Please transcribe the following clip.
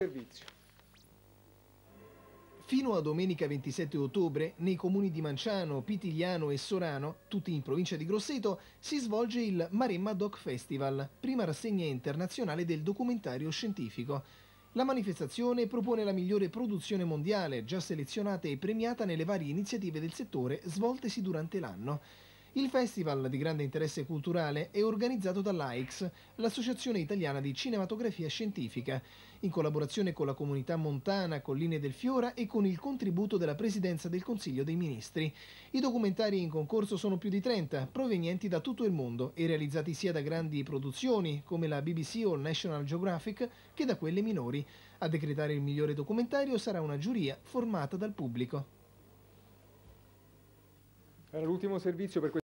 servizio. Fino a domenica 27 ottobre, nei comuni di Manciano, Pitigliano e Sorano, tutti in provincia di Grosseto, si svolge il Maremma Doc Festival, prima rassegna internazionale del documentario scientifico. La manifestazione propone la migliore produzione mondiale, già selezionata e premiata nelle varie iniziative del settore svoltesi durante l'anno. Il festival, di grande interesse culturale, è organizzato dall'AIX, l'Associazione Italiana di Cinematografia Scientifica, in collaborazione con la comunità montana Colline del Fiora e con il contributo della Presidenza del Consiglio dei Ministri. I documentari in concorso sono più di 30, provenienti da tutto il mondo e realizzati sia da grandi produzioni, come la BBC o National Geographic, che da quelle minori. A decretare il migliore documentario sarà una giuria formata dal pubblico. Era l'ultimo servizio per questo.